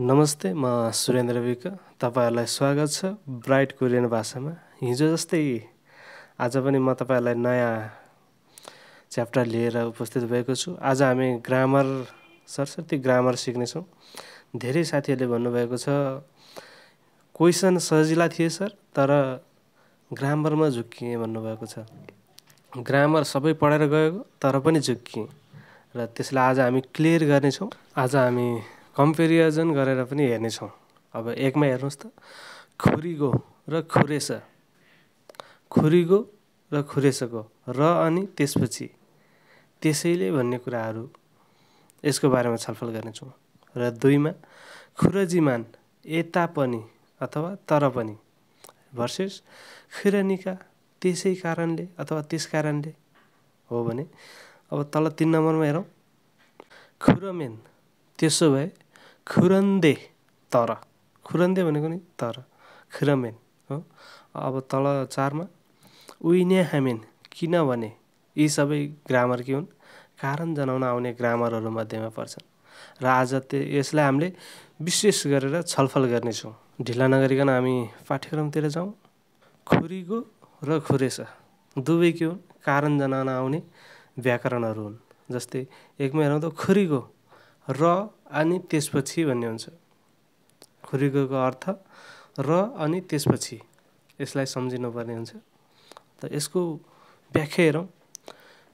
नमस्ते म सुरेन्द्र विक तपाईँहरूलाई स्वागत छ ब्राइट कोरियन भाषामा हिजो जस्तै आज पनि म तपाईँहरूलाई नयाँ च्याप्टर लिएर उपस्थित भएको छु आज हामी ग्रामर सरस्वती ग्रामर सिक्नेछौँ धेरै साथीहरूले भन्नुभएको छ क्वेसन सजिला थिए सर तर ग्रामरमा झुक्किएँ भन्नुभएको छ ग्रामर सबै पढेर गएको तर पनि झुक्किएँ र त्यसलाई आज हामी क्लियर गर्नेछौँ आज हामी कम्पेरिजन गरेर पनि हेर्नेछौँ अब एकमा हेर्नुहोस् त खुरिगो र खुरेस खुरिगो र खुरेसाको र अनि त्यसपछि त्यसैले भन्ने कुराहरू यसको बारेमा छलफल गर्नेछौँ र दुईमा खुरजीमान यता पनि अथवा तर पनि भर्सेस खिरनिका त्यसै कारणले अथवा त्यस कारणले हो भने अब तल तिन नम्बरमा हेरौँ खुरमेन त्यसो भए खुरन्दे तर खुरन्दे भनेको नि तर खुरमेन हो अब तल चारमा उइने हामेन किनभने यी सबै ग्रामर के हुन् कारण जनाउन आउने ग्रामरहरू मध्येमा पर्छन् र आज त्यो यसलाई हामीले विशेष गरेर छलफल गर्नेछौँ ढिला नगरिकन हामी पाठ्यक्रमतिर जाउँ खुरीको र खुरेस दुवै के हुन् कारण जनाउन आउने व्याकरणहरू हुन् जस्तै एकमा हेरौँ त खुरीको र अनि त्यसपछि भन्ने हुन्छ खुरिगोको अर्थ र अनि त्यसपछि यसलाई सम्झिनुपर्ने हुन्छ त यसको व्याख्या हेरौँ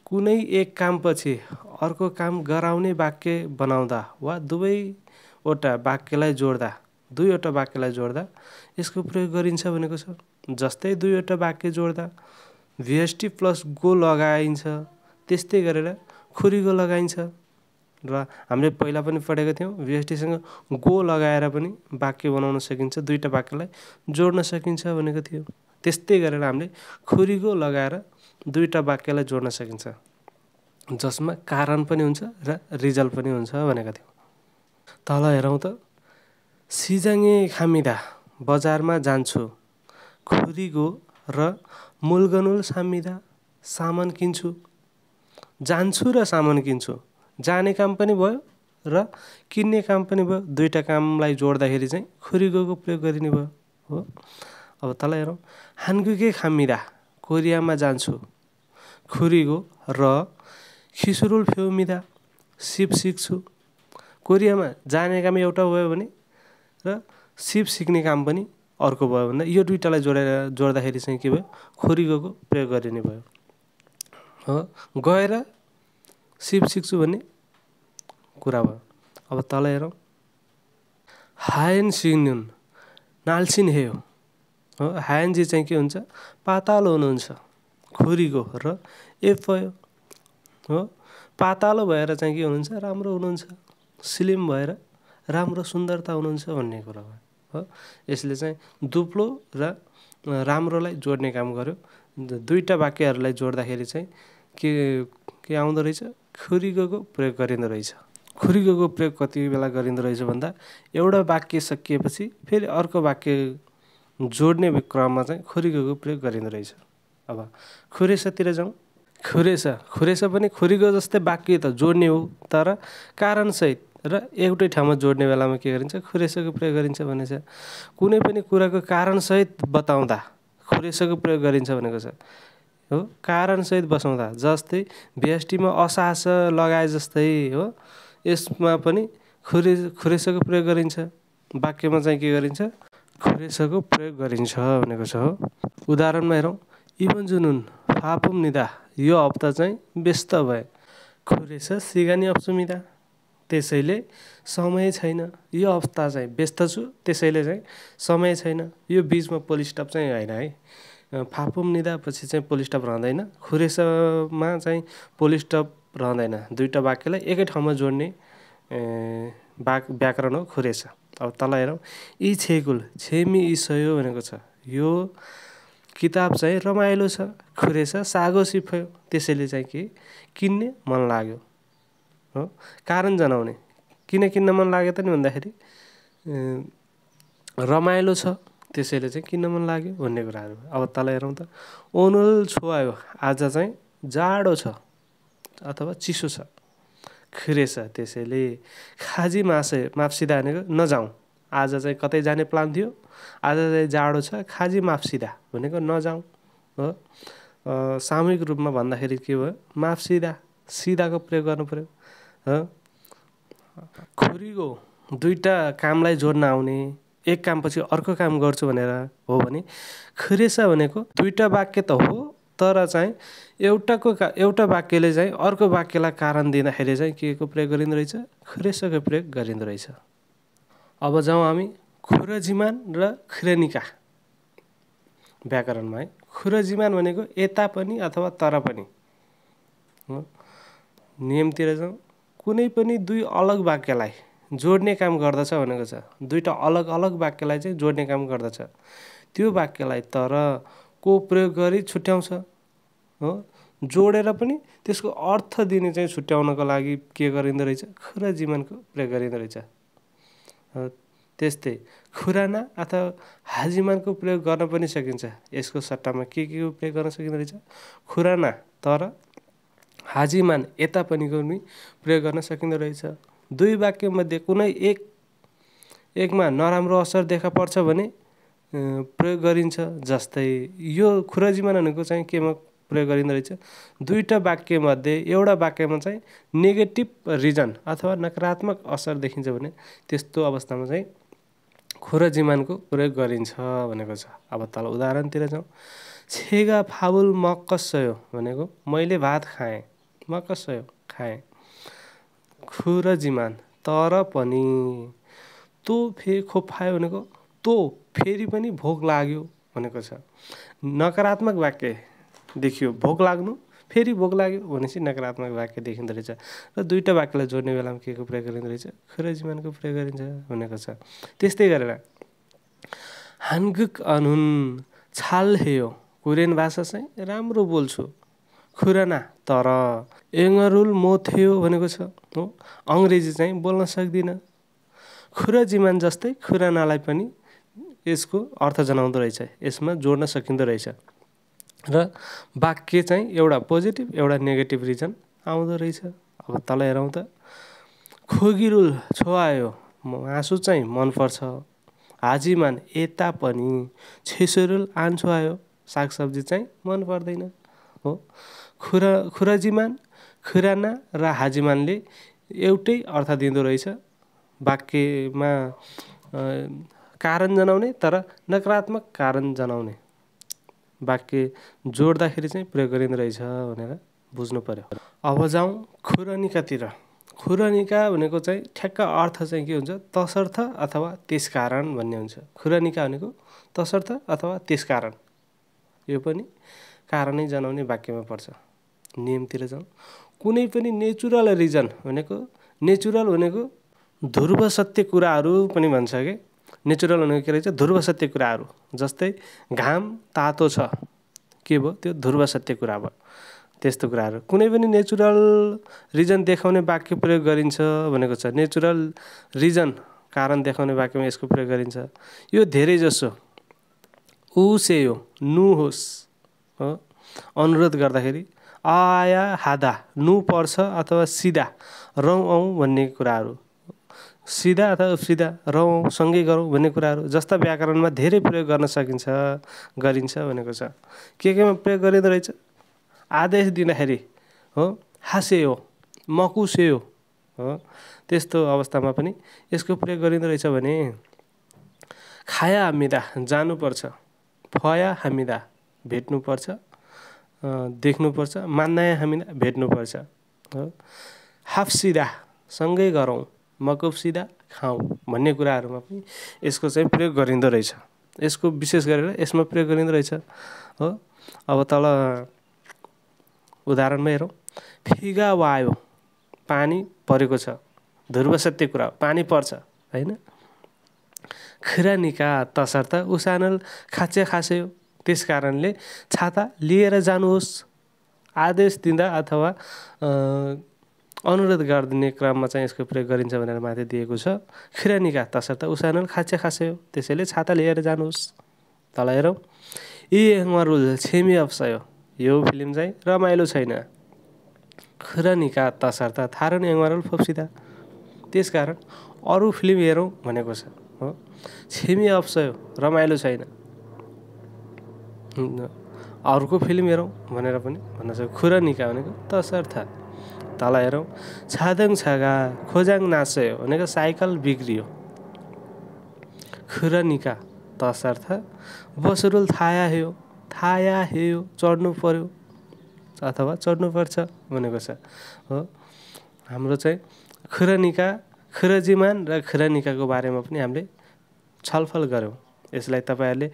कुनै एक कामपछि अर्को काम गराउने वाक्य बनाउँदा वा दुवैवटा वाक्यलाई जोड्दा दुईवटा वाक्यलाई जोड्दा यसको प्रयोग गरिन्छ भनेको छ जस्तै दुईवटा वाक्य जोड्दा भिएसटी प्लस गो लगाइन्छ त्यस्तै गरेर खुरिगो लगाइन्छ र हामीले पहिला पनि पढेको थियौँ भिएसटीसँग गो लगाएर पनि वाक्य बनाउन सकिन्छ दुईवटा वाक्यलाई जोड्न सकिन्छ भनेको थियो त्यस्तै गरेर हामीले खुरीको लगाएर दुईवटा वाक्यलाई जोड्न सकिन्छ जसमा कारण पनि हुन्छ र रिजल्ट पनि हुन्छ भनेको थियो तल हेरौँ त सिजाङे खामिदा बजारमा जान्छु गो र मुलगनुल सामिदा सामान किन्छु जान्छु र सामान किन्छु जाने काम पनि भयो र किन्ने काम पनि भयो दुईवटा कामलाई जोड्दाखेरि चाहिँ खुरिगोको प्रयोग गरिने भयो हो अब तल हेरौँ हानगुके खामिरा कोरियामा जान्छु खुरिगो र खिसुरुल फ्युमिदा सिप सिक्छु कोरियामा जाने काम एउटा भयो भने र सिप सिक्ने काम पनि अर्को भयो भन्दा यो दुइटालाई जोडेर जोड्दाखेरि चाहिँ के भयो खोरिगोको प्रयोग गरिने भयो हो गएर सिप सिक्छु भन्ने कुरा भयो अब तल हेरौँ हायन सिग्नुन नालसिन हे हो हायनजी चाहिँ के हुन्छ पातालो हुनुहुन्छ खुरीको र एफ हो पातालो भएर चाहिँ के हुनुहुन्छ राम्रो हुनुहुन्छ स्लिम भएर राम्रो सुन्दरता हुनुहुन्छ भन्ने कुरा भयो हो यसले चाहिँ दुप्लो र राम्रोलाई जोड्ने काम गर्यो दुईवटा वाक्यहरूलाई जोड्दाखेरि चाहिँ के के आउँदो रहेछ खुरिगोको प्रयोग गरिँदो रहेछ खुरिगोको प्रयोग कति बेला गरिँदो रहेछ भन्दा एउटा वाक्य सकिएपछि फेरि अर्को वाक्य जोड्ने क्रममा चाहिँ खुरिगोको प्रयोग गरिँदो रहेछ अब खुरेसातिर जाउँ खुरेसा खुरेस पनि खुरिगो जस्तै वाक्य त जोड्ने हो तर कारणसहित र एउटै ठाउँमा जोड्ने बेलामा के गरिन्छ खुरेसको प्रयोग गरिन्छ भनेछ कुनै पनि कुराको कारणसहित बताउँदा खुरेसको प्रयोग गरिन्छ भनेको छ हो कारणसहित बसाउँदा जस्तै बेएसटीमा असास लगाए जस्तै हो यसमा पनि खुरे खुरेसोको प्रयोग गरिन्छ वाक्यमा चाहिँ के गरिन्छ खुरेसोको प्रयोग गरिन्छ भनेको छ हो उदाहरणमा हेरौँ इभन जुनुन फापुम निदा यो हप्ता चाहिँ व्यस्त भए खुरेस सिगानी अप्सुमिदा त्यसैले समय छैन यो अवस्था चाहिँ व्यस्त छु त्यसैले चाहिँ समय छैन यो बिचमा पोलिस्टप चाहिँ होइन है फापुम निधापछि चाहिँ पोलिस्टप रहँदैन खुरेसमा चाहिँ पोलिस्टप रहँदैन दुईवटा वाक्यलाई एकै ठाउँमा जोड्ने वाक व्याकरण हो खुरेस अब तल हेरौँ यी छेकुल छेमी यी सयो भनेको छ यो किताब चाहिँ रमाइलो छ खुरेस सागो सिफयो त्यसैले चाहिँ के किन्ने मन लाग्यो हो कारण जनाउने किन किन्न मन लाग्यो त नि भन्दाखेरि रमाइलो छ त्यसैले चाहिँ किन्न मन लाग्यो भन्ने कुराहरू अब तल हेरौँ त ओनल आयो आज चाहिँ जाडो छ अथवा चिसो छ छ त्यसैले खाजी मासे माप्सिदा भनेको नजाउँ आज चाहिँ कतै जाने प्लान थियो आज चाहिँ जाडो छ खाजी माप्सिदा भनेको नजाउँ हो सामूहिक रूपमा भन्दाखेरि के भयो माप्सिदा सिधाको प्रयोग गर्नु पऱ्यो खोरीको दुईवटा कामलाई जोड्न आउने एक कामपछि अर्को काम गर्छु भनेर हो भने खुरेसा भनेको दुईवटा वाक्य त हो तर चाहिँ एउटाको का एउटा वाक्यले चाहिँ अर्को वाक्यलाई कारण दिँदाखेरि चाहिँ के को प्रयोग गरिँदो रहेछ खुरेसाको प्रयोग गरिँदो रहेछ अब जाउँ हामी खुरजिमान र खुरेनिका व्याकरणमा है खुरजिमान भनेको यता पनि अथवा तर पनि नियमतिर जाउँ कुनै पनि दुई अलग वाक्यलाई जोड्ने काम गर्दछ भनेको छ दुईवटा अलग अलग वाक्यलाई चाहिँ जोड्ने काम गर्दछ त्यो वाक्यलाई तर को प्रयोग गरी छुट्याउँछ हो जोडेर पनि त्यसको अर्थ दिने चाहिँ छुट्याउनको लागि के गरिँदो रहेछ खुरा जीवनको प्रयोग गरिँदो रहेछ त्यस्तै खुराना अथवा हाजिमानको प्रयोग गर्न पनि सकिन्छ यसको सट्टामा के के प्रयोग गर्न सकिँदो रहेछ खुराना तर हाजिमान यता पनि पनि प्रयोग गर्न सकिँदो रहेछ दुई वाक्यमध्ये कुनै एक एकमा नराम्रो असर देखा पर्छ भने प्रयोग गरिन्छ जस्तै यो खुराजिमान भनेको चाहिँ केमा प्रयोग गरिँदो रहेछ दुईवटा वाक्यमध्ये एउटा वाक्यमा चाहिँ नेगेटिभ रिजन अथवा नकारात्मक असर देखिन्छ भने त्यस्तो अवस्थामा चाहिँ खुराजिमानको प्रयोग गरिन्छ भनेको छ अब तल उदाहरणतिर जाउँ छेगा फाबुल मकसयो भनेको मैले भात खाएँ मकसयो खाएँ जिमान तर पनि तो फे खायो भनेको तो फेरि पनि भोक लाग्यो भनेको छ नकारात्मक वाक्य देखियो भोक लाग्नु फेरि भोक लाग्यो भनेपछि नकारात्मक वाक्य देखिँदो रहेछ र दुईवटा वाक्यलाई जोड्ने बेलामा के को प्रयोग गरिँदो रहेछ खुरजिमानको प्रयोग गरिन्छ भनेको छ त्यस्तै गरेर हान्गुक अनुन छाल हेयो कोरियन भाषा चाहिँ राम्रो बोल्छु खुराना तर एङ्गरुल म थियो भनेको छ हो अङ्ग्रेजी चाहिँ बोल्न सक्दिनँ खुराजीमान जस्तै खुरानालाई पनि यसको अर्थ जनाउँदो रहेछ यसमा जोड्न सकिँदो रहेछ र वाक्य चाहिँ एउटा पोजिटिभ एउटा नेगेटिभ रिजन आउँदो रहेछ अब तल हेरौँ त खोगिरुल छोआयो आँसु चाहिँ मनपर्छ हाजीमान यता पनि छेसुरुल आन्छु आयो सागसब्जी चाहिँ मन पर्दैन हो खुरा खुराजीमान खुराना र हाजिमानले एउटै अर्थ दिँदो रहेछ वाक्यमा कारण जनाउने तर नकारात्मक कारण जनाउने वाक्य जोड्दाखेरि चाहिँ प्रयोग गरिँदो रहेछ भनेर बुझ्नु पऱ्यो अब जाउँ खुरनिकातिर खुरनिका भनेको चाहिँ ठ्याक्क अर्थ चाहिँ के हुन्छ तसर्थ अथवा त्यस कारण भन्ने हुन्छ खुरनिका भनेको तसर्थ अथवा त्यस कारण यो पनि कारणै जनाउने वाक्यमा पर्छ नियमतिर जाउँ कुनै पनि नेचुरल रिजन भनेको नेचुरल भनेको ध्रुव सत्य कुराहरू पनि भन्छ कि नेचुरल भनेको के रहेछ ध्रुव सत्य कुराहरू जस्तै घाम तातो छ के भयो त्यो ध्रुव सत्य कुरा भयो त्यस्तो कुराहरू कुनै पनि नेचुरल रिजन देखाउने वाक्य प्रयोग गरिन्छ भनेको छ नेचुरल रिजन कारण देखाउने वाक्यमा यसको प्रयोग गरिन्छ यो धेरै जसो ऊ से हो नु होस् हो अनुरोध गर्दाखेरि आया हादा नु पर्छ अथवा सिधा रौँ औँ भन्ने कुराहरू सिधा अथवा सिधा रौँ सँगै गरौँ भन्ने कुराहरू जस्ता व्याकरणमा धेरै प्रयोग गर्न सकिन्छ गरिन्छ भनेको छ के केमा प्रयोग गरिँदो रहेछ आदेश दिँदाखेरि हो हाँसे हो मकुसे हो हो त्यस्तो अवस्थामा पनि यसको प्रयोग गरिँदो रहेछ भने खाया हामीदा जानुपर्छ फया हामीदा भेट्नुपर्छ देख्नुपर्छ मान्दा हामीलाई भेट्नुपर्छ हो हाफ सिधा सँगै गरौँ मकुब सिधा खाउँ भन्ने कुराहरूमा पनि यसको चाहिँ प्रयोग गरिँदो रहेछ यसको विशेष गरेर यसमा प्रयोग गरिँदो रहेछ हो अब तल उदाहरणमा हेरौँ फिगा वायो पानी परेको छ ध्रुव सत्य कुरा हो पानी पर्छ होइन खिरानिका तसर्थ उसानल खाचे खास्यो त्यस कारणले छाता लिएर जानुहोस् आदेश दिँदा अथवा अनुरोध गरिदिने क्रममा चाहिँ यसको प्रयोग गरिन्छ भनेर माथि दिएको छ खिरानीका तसर्थ उसानल खाँचे खासे हो त्यसैले छाता लिएर जानुहोस् तल हेरौँ यी मरुल छेमी अप्सयो यो फिल्म चाहिँ रमाइलो छैन खुरानीका तसर्थ थारुन फोप्सिदा त्यस त्यसकारण अरू फिल्म हेरौँ भनेको छ हो छेमी अप्सयो रमाइलो छैन अर्को फिल्म हेरौँ भनेर पनि भन्न सक्छ खुरा निका भनेको तसर्थ तल हेरौँ छादङ छागा खोजाङ नासयो भनेको साइकल बिग्रियो खुरा निका तसर्थ बसुरुल थाया हे थाया हे चढ्नु पर्यो अथवा चढ्नुपर्छ भनेको छ हो हाम्रो चाहिँ खुरनिका खुरजीमान र खुरनिकाको बारेमा पनि हामीले छलफल गऱ्यौँ यसलाई तपाईँहरूले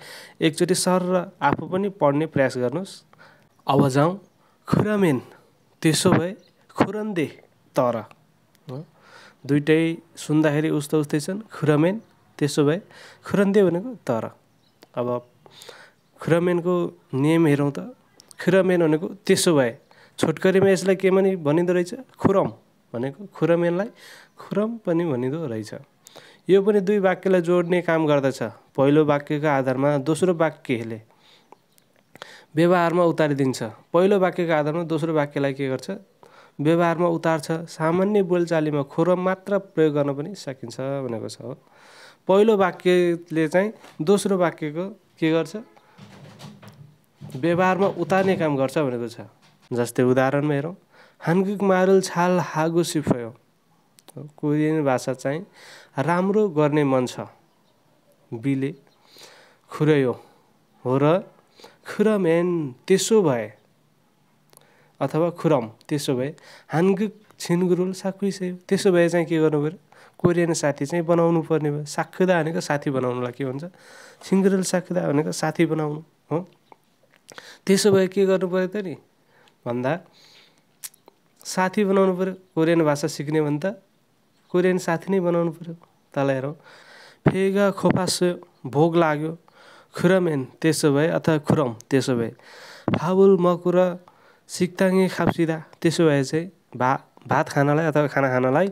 एकचोटि सर र आफू पनि पढ्ने प्रयास गर्नुहोस् अब जाउँ खुरमेन त्यसो भए खुरन्दे तर दुइटै सुन्दाखेरि उस्तो उस्तै छन् खुरमेन त्यसो भए खुरन्दे भनेको तर अब खुरमेनको नियम हेरौँ त खुरमेन भनेको त्यसो भए छोटकरीमा यसलाई के भने भनिँदो रहेछ खुरम भनेको खुरमेनलाई खुरम पनि भनिँदो रहेछ यो पनि दुई वाक्यलाई जोड्ने काम गर्दछ पहिलो वाक्यको आधारमा दोस्रो वाक्यले व्यवहारमा उतारिदिन्छ पहिलो वाक्यको आधारमा दोस्रो वाक्यलाई के गर्छ व्यवहारमा उतार्छ सामान्य बोलचालीमा खोर मात्र प्रयोग गर्न पनि सकिन्छ भनेको छ हो पहिलो वाक्यले चाहिँ दोस्रो वाक्यको के गर्छ व्यवहारमा उतार्ने काम गर्छ भनेको छ जस्तै उदाहरणमा हेरौँ हान्गुक मारुल छाल हागु सिफयो कोरियन भाषा चाहिँ राम्रो गर्ने मन छ बिले खुरयो हो र खुरम एन त्यसो भए अथवा खुरम त्यसो भए हानगुक छिनगुरुल साकुइसक्यो त्यसो भए चाहिँ के गर्नु पऱ्यो कोरियन साथी चाहिँ बनाउनु पर्ने भयो साकुदा भनेको साथी बनाउनुलाई के हुन्छ छिनगुरुल साखुदा भनेको साथी बनाउनु हो त्यसो भए के गर्नु पऱ्यो त नि भन्दा साथी बनाउनु पऱ्यो कोरियन भाषा सिक्ने भने त कोरियन साथी नै बनाउनु पऱ्यो तल हेरौँ फेगा खोपास भोग लाग्यो खुरमेन त्यसो भए अथवा खुरम त्यसो भए फाबुल मकुर सिक्ताङ्गे खाप्सिँदा त्यसो भए चाहिँ भा भात खानलाई अथवा खाना खानलाई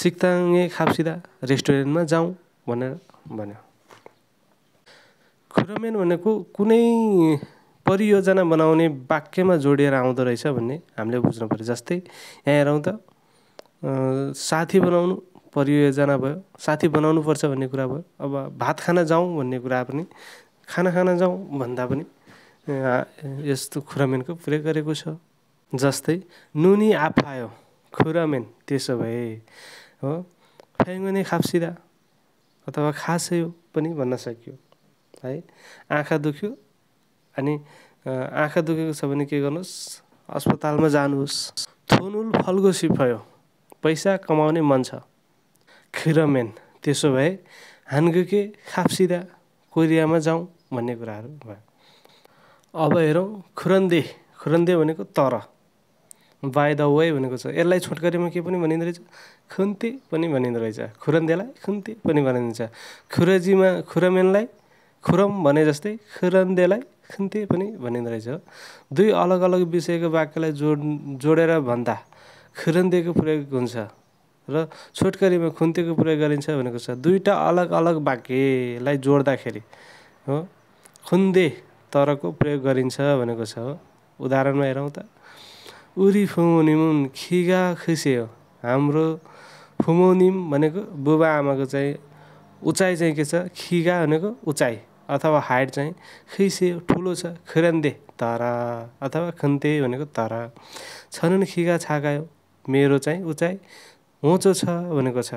सिक्ताङ्गे खाप्सिँदा रेस्टुरेन्टमा जाउँ भनेर भन्यो खुरमेन भनेको कुनै परियोजना बनाउने वाक्यमा जोडिएर आउँदो रहेछ भन्ने हामीले बुझ्नु पऱ्यो जस्तै यहाँ हेरौँ त साथी बनाउनु परियोजना भयो साथी बनाउनुपर्छ भन्ने कुरा भयो अब भात खान जाउँ भन्ने कुरा पनि खाना खान जाउँ भन्दा पनि यस्तो खुरामेनको प्रयोग गरेको छ जस्तै नुनी आफायो खुरामेन त्यसो भए हो नै खाप्सिदा अथवा खास्यो पनि भन्न सकियो है आँखा दुख्यो अनि आँखा दुखेको छ भने के गर्नुहोस् अस्पतालमा जानुहोस् थोनुल फल्गो सिफायो पैसा कमाउने मन छ खिरमेन त्यसो भए हानगुके खाप्सिदा कोरियामा जाउँ भन्ने कुराहरू भयो अब हेरौँ खुरन्दे खुरन्दे भनेको तर बाई द वे भनेको छ यसलाई छोटकरीमा के पनि भनिँदो रहेछ खुन्ते पनि भनिँदो रहेछ खुरन्देलाई खुन्ते पनि भनिन्छ खुरजीमा खुरमेनलाई खुरम भने जस्तै खुरन्देलाई खुन्ते पनि भनिँदो रहेछ दुई अलग अलग विषयको वाक्यलाई जोड जोडेर भन्दा खुरन्देको प्रयोग हुन्छ र छोटकरीमा खुन्तेको प्रयोग गरिन्छ भनेको छ दुईवटा अलग अलग वाक्यलाई जोड्दाखेरि हो खुन्दे तरको प्रयोग गरिन्छ भनेको छ हो उदाहरणमा हेरौँ त उरी फुमोनिम खिगा खुसे हो हाम्रो फुमौनिम भनेको बुबा आमाको चाहिँ उचाइ चाहिँ के छ खिगा भनेको उचाइ अथवा हाइट चाहिँ खैसे ठुलो छ खुरन्दे तर अथवा खन्ते भनेको तर छनुन खिगा छाकायो मेरो चाहिँ उचाइ होचो छ भनेको छ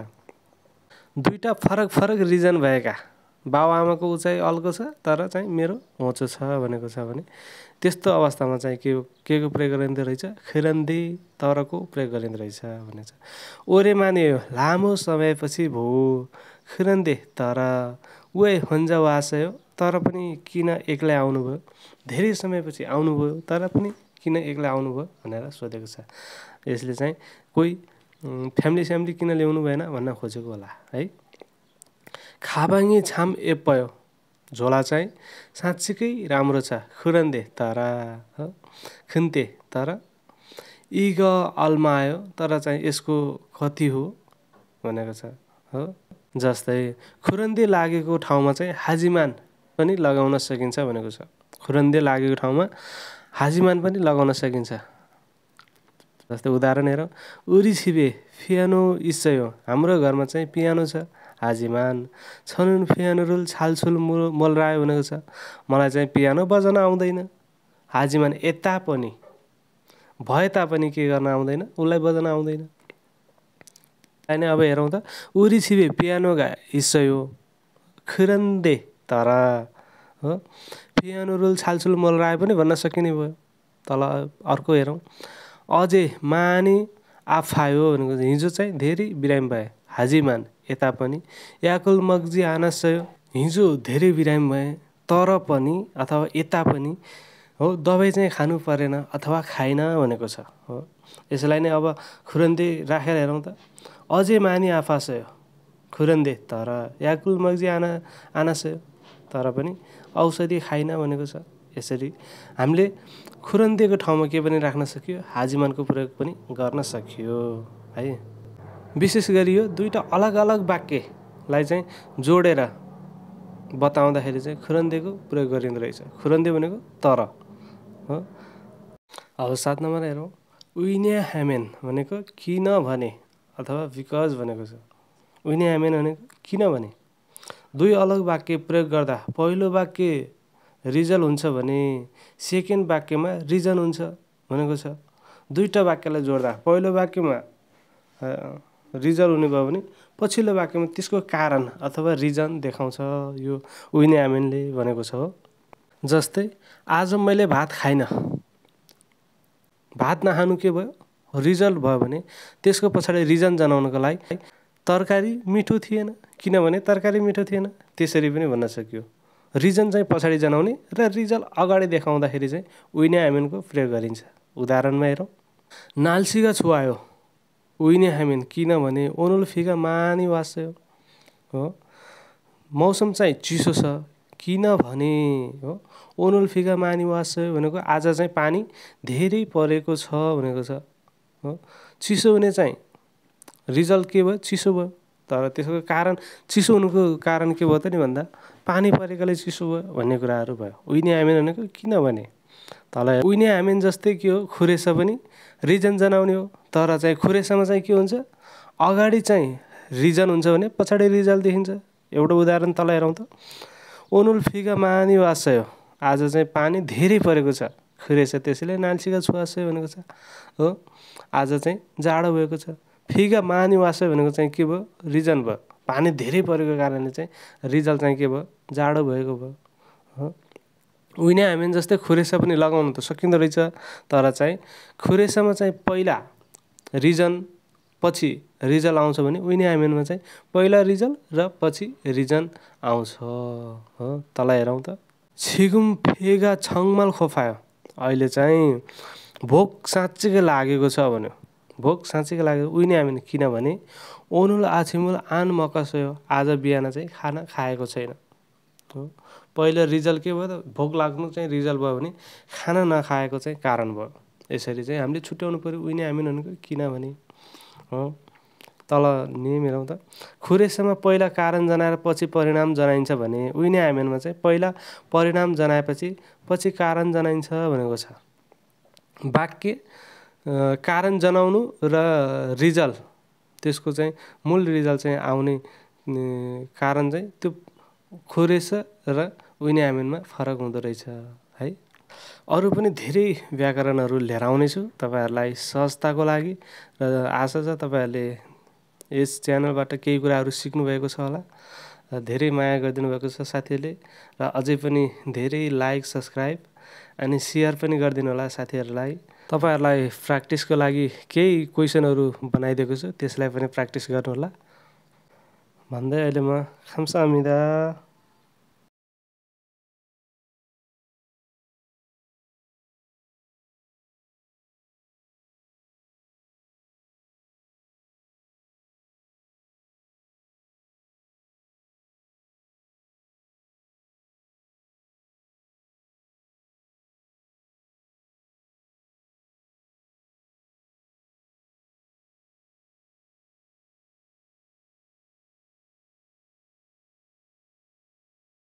दुईवटा फरक फरक रिजन भएका बाबुआमाको उचाइ अल्को छ तर चाहिँ मेरो होचो छ भनेको छ भने त्यस्तो अवस्थामा चाहिँ के के को प्रयोग गरिँदो रहेछ खिरन्दी तरको प्रयोग गरिँदो रहेछ भनेछ ओरे माने लामो समयपछि भो खिरन्दे तर उए हुन्छ वासयो तर पनि किन एक्लै आउनुभयो धेरै समयपछि आउनुभयो तर पनि किन एक्लै आउनुभयो भनेर सोधेको छ यसले चाहिँ कोही फ्यामिली स्यामिली किन ल्याउनु भएन भन्न खोजेको होला है खाबाङी छाम ए पयो झोला चाहिँ साँच्चीकै राम्रो छ खुरन्दे तर हो खुन्ते तर इग अल्मा आयो तर चाहिँ यसको कति हो भनेको छ हो जस्तै खुरन्दे लागेको ठाउँमा चाहिँ हाजिमान पनि लगाउन सकिन्छ भनेको छ खुरन्दे लागेको ठाउँमा हाजिमान पनि लगाउन सकिन्छ जस्तै उदाहरण हेरौँ उरी छिबे फियानो इसयो हाम्रो घरमा चाहिँ पियानो छ हाजिमान छनुन फियानो रुल छालछुल मुल मलरायो भनेको छ मलाई चाहिँ पियानो बजाउन आउँदैन हाजिमान यता पनि भए तापनि के गर्न आउँदैन उसलाई बजाउन आउँदैन होइन अब हेरौँ त उरी छिबे पियानो गा इसयो खिरन्दे खुरन्दे तर हो पियानो रुल छालछुल मलरायो पनि भन्न सकिने भयो तल अर्को हेरौँ अझै माने आफायो भनेको हिजो चाहिँ धेरै बिरामी भए हाजी मान यता पनि याकुल मग्जी आनासयो हिजो धेरै बिरामी भए तर पनि अथवा यता पनि हो दबाई चाहिँ खानु परेन अथवा खाएन भनेको छ हो यसलाई नै अब खुरन्दे राखेर हेरौँ त अझै मानी आफासयो खुरन्दे तर याकुल मग्जी आना आनासयो तर पनि औषधि खाइन भनेको छ यसरी हामीले खुरन्दिएको ठाउँमा के पनि राख्न सकियो हाजिमानको प्रयोग पनि गर्न सकियो है विशेष गरी यो दुईवटा अलग अलग वाक्यलाई चाहिँ जोडेर बताउँदाखेरि चाहिँ खुरन्देको प्रयोग गरिँदो रहेछ खुरन्दे भनेको तर हो अब सात नम्बर हेरौँ उइन्या ह्यामेन भनेको किन भने अथवा बिकज भनेको छ उइन्या ह्यामेन भनेको किन भने दुई अलग वाक्य प्रयोग गर्दा पहिलो वाक्य रिजल्ट हुन्छ भने सेकेन्ड वाक्यमा रिजन हुन्छ भनेको छ दुईवटा वाक्यलाई जोड्दा पहिलो वाक्यमा रिजल्ट हुने भयो भने पछिल्लो वाक्यमा त्यसको कारण अथवा रिजन देखाउँछ यो विने आमेनले भनेको छ हो जस्तै आज मैले भात खाइनँ भात नखानु के भयो रिजल्ट भयो भने त्यसको पछाडि रिजन जनाउनको लागि तरकारी मिठो थिएन किनभने तरकारी मिठो थिएन त्यसरी पनि भन्न सकियो रिजन चाहिँ पछाडि जनाउने र रिजल्ट अगाडि देखाउँदाखेरि चाहिँ उइने हामीको प्रयोग गरिन्छ उदाहरणमा हेरौँ नाल्सिगा छुवायो उइने हामी किनभने ओनुल्फिका मानी वास्यो हो मौसम चाहिँ चिसो छ किनभने हो ओनुल्फिका मानी वास्यो भनेको आज चाहिँ पानी धेरै परेको छ भनेको छ हो चिसो हुने चाहिँ रिजल्ट के भयो चिसो भयो तर त्यसको कारण चिसो हुनुको कारण के भयो त नि भन्दा पानी परेकोले चिसो भयो भन्ने कुराहरू भयो उइने आमेन भनेको किनभने तल उइने आमेन जस्तै के हो खुरेसा पनि रिजन जनाउने हो तर चाहिँ खुरेसामा चाहिँ के हुन्छ अगाडि चाहिँ रिजन हुन्छ भने पछाडि रिजल्ट देखिन्छ एउटा उदाहरण तल हेरौँ त ओनुल फिगा हो आज चाहिँ पानी धेरै परेको छ खुरेसा त्यसैले नाल्सीका छुवासय भनेको छ हो आज चाहिँ जाडो भएको छ फिगा महानिवासय भनेको चाहिँ के भयो रिजन भयो पानी धेरै परेको कारणले चाहिँ रिजल्ट चाहिँ के भयो जाडो भएको भयो हो उहिले हामी जस्तै खुरेसा पनि लगाउनु त सकिँदो रहेछ तर चाहिँ खुरेसामा चाहिँ पहिला रिजन पछि रिजल्ट आउँछ भने उहिले हामीमा चाहिँ पहिला रिजल्ट र पछि रिजन आउँछ हो तल हेरौँ त छिगुम फेगा छङमाल खोफायो अहिले चाहिँ भोक साँच्चीकै लागेको छ भन्यो भोक साँच्चैको लागि उइने हामी किनभने ओनुल आछिमुल आन मकसयो आज बिहान चाहिँ खाना खाएको छैन हो पहिलो रिजल्ट के भयो त भोक लाग्नु चाहिँ रिजल्ट भयो भने खाना नखाएको चाहिँ कारण भयो यसरी चाहिँ हामीले छुट्याउनु पऱ्यो उइने हामी भनेको किनभने हो तल नि मिलाउँ त खुरेसम्म पहिला कारण जनाएर पछि परिणाम जनाइन्छ भने उहिने आमेनमा चाहिँ पहिला परिणाम जनाएपछि पछि कारण जनाइन्छ भनेको छ वाक्य कारण जनाउनु र रिजल्ट त्यसको चाहिँ मूल रिजल्ट चाहिँ आउने कारण चाहिँ त्यो खुरेस र उइन्यामिनमा फरक हुँदो रहेछ है अरू पनि धेरै व्याकरणहरू लिएर आउनेछु तपाईँहरूलाई सहजताको लागि र आशा छ तपाईँहरूले यस च्यानलबाट केही कुराहरू सिक्नुभएको छ होला र धेरै माया गरिदिनु भएको छ साथीहरूले र अझै पनि धेरै लाइक सब्सक्राइब अनि सेयर पनि गरिदिनु होला साथीहरूलाई तपाईँहरूलाई प्र्याक्टिसको लागि केही क्वेसनहरू बनाइदिएको छु त्यसलाई पनि प्र्याक्टिस गर्नुहोला भन्दै अहिले म अमिदा